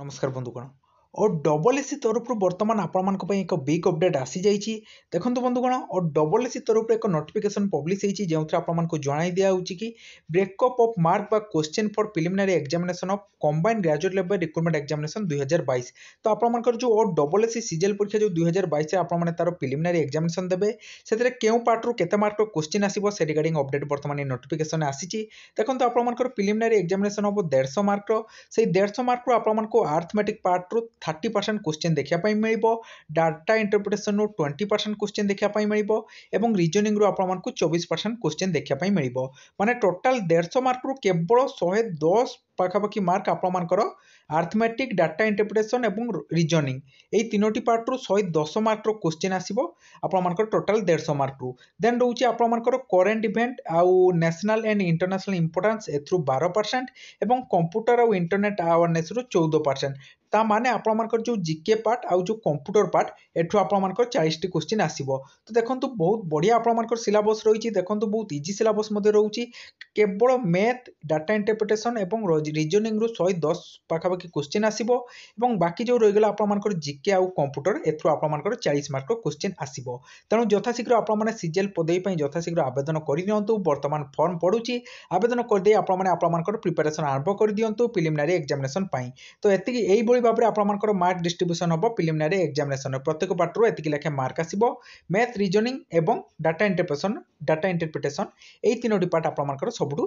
নমস্কার বন্ধুগণ ଓ double S C ତରଫରୁ ବର୍ତ୍ତମାନ ଆପଣମାନଙ୍କ ପାଇଁ ଏକ ବିଗ୍ ଅପଡ଼େଟ୍ ଆସିଯାଇଛି ଦେଖନ୍ତୁ ବନ୍ଧୁଗଣ ଓ ଡବଲ୍ ଏସ୍ ସି ତରଫରୁ ଏକ ନୋଟିଫିକେସନ୍ ପବ୍ଲିଶ୍ ହେଇଛି ଯେଉଁଥିରେ ଆପଣମାନଙ୍କୁ ଜଣାଇ ଦିଆହେଉଛି କି ବ୍ରେକଅପ୍ ଅଫ୍ ମାର୍କ ବା question for preliminary examination of combine graduate level recruitment examination ଦୁଇହଜାର ବାଇଶ ତ ଆପଣମାନଙ୍କର ଯେଉଁ ଓ ଡବଲ୍ ଏସ୍ ସି ସିଜିଏଲ୍ ପରୀକ୍ଷା ଯେଉଁ ଦୁଇହଜାର ବାଇଶରେ ଆପଣମାନେ ତା'ର ପ୍ରିଲିମିନାରୀ ଏକ୍ଜାମିନେସନ୍ ଦେବେ ସେଥିରେ କେଉଁ ପାର୍ଟରୁ କେତେ ମାର୍କର କ୍ୱେଶ୍ଚିନ୍ ଆସିବ ସେ ରିଗାର୍ଡ଼ିଂ ଅପଡ଼େଟ୍ ବର୍ତ୍ତମାନ ନୋଟିଫିକେସନ୍ ଆସିଛି ଦେଖନ୍ତୁ ଆପଣମାନଙ୍କର ପ୍ରିଲିମିନାରୀ ଏକ୍ଜାମିନେସନ୍ ହେବ ଦେଢ଼ଶହ ମାର୍କର ସେଇ ଦେଢ଼ଶହ ମାର୍କରୁ ଆପଣମାନଙ୍କୁ ଆର୍ଥମେଟିକ୍ ପାର୍ଟରୁ थर्टी परसेंट क्वेश्चन देखापी मिल डाटा इंटरप्रिटेसन रु ट्वेंटी परसेंट क्वेश्चन देखापी मिल और रिजनिंग रु आपण मूँ चौबीस परसेंट क्वेश्चन देखापी मिल मानने टोटाल देढ़श मार्क रु केवल शहे दस পাখাপাখি মার্ক আপনার আর্থমেটিক ডাটা ইন্টারপ্রিটেসন এবং রিজনিং এই তিনোটি পার্ট্রু শহে দশ মার্কর কোশ্চিন আসব আপনার টোটাল দেড়শো মার্কর দেন রয়েছে আপনার করেন্ট ইভেন্ট আউ ন্যাশনাল এন্ড ইন্টরন্যাশনাল ইম্পর্টান্স এথ্রু বার পরসেন্ট এবং কম্পুটর আউ ইন্টরনেট আওয়ারনেস রু চৌদ পরসেন্ট ତାମାନେ ଆପଣମାନଙ୍କର ଯେଉଁ ଜି କେ ପାର୍ଟ ଆଉ ଯେଉଁ କମ୍ପ୍ୟୁଟର ପାର୍ଟ ଏଠୁ ଆପଣମାନଙ୍କର ଚାଳିଶଟି କୋଶ୍ଚିନ୍ ଆସିବ ତ ଦେଖନ୍ତୁ ବହୁତ ବଢ଼ିଆ ଆପଣମାନଙ୍କର ସିଲାବସ୍ ରହିଛି ଦେଖନ୍ତୁ ବହୁତ ଇଜି ସିଲାବସ୍ ମଧ୍ୟ ରହୁଛି କେବଳ ମ୍ୟାଥ୍ ଡାଟା ଇଣ୍ଟରପ୍ରିଟେସନ୍ ଏବଂ ରିଜନିଂରୁ ଶହେ ଦଶ ପାଖାପାଖି କୋଶ୍ଚିନ୍ ଆସିବ ଏବଂ ବାକି ଯେଉଁ ରହିଗଲା ଆପଣମାନଙ୍କର ଜି କେ ଆଉ କମ୍ପ୍ୟୁଟର ଏଥିରୁ ଆପଣମାନଙ୍କର ଚାଳିଶ ମାର୍କର କୋଶ୍ଚିନ୍ ଆସିବ ତେଣୁ ଯଥାଶୀଘ୍ର ଆପଣମାନେ ସିଜିଏଲ୍ ପଦବୀ ପାଇଁ ଯଥାଶୀଘ୍ର ଆବେଦନ କରିନିଅନ୍ତୁ ବର୍ତ୍ତମାନ ଫର୍ମ ପଡ଼ୁଛି ଆବେଦନ କରିଦେଇ ଆପଣମାନେ ଆପଣମାନଙ୍କର ପ୍ରିପାରେସନ୍ ଆରମ୍ଭ କରିଦିଅନ୍ତୁ ପ୍ରିଲିମିନାରୀ ଏକ୍ଜାମିନେସନ୍ ପାଇଁ ତ ଏତିକି ଏଇଭଳି ভাবে আপনার মার্ক ডিস্ট্রিব্যুশন হব প্রিলিমিনারি এক্সামিনেসন প্রত্যেক পার্টর এত লেখে মার্ক আসব ম্যাথ রিজনিং এবং ডাটা ইন্টারপ্রেসন ডাটা ইন্টারপ্রিটেসন এই তিনোটি পার্ট আপনার সবুঠ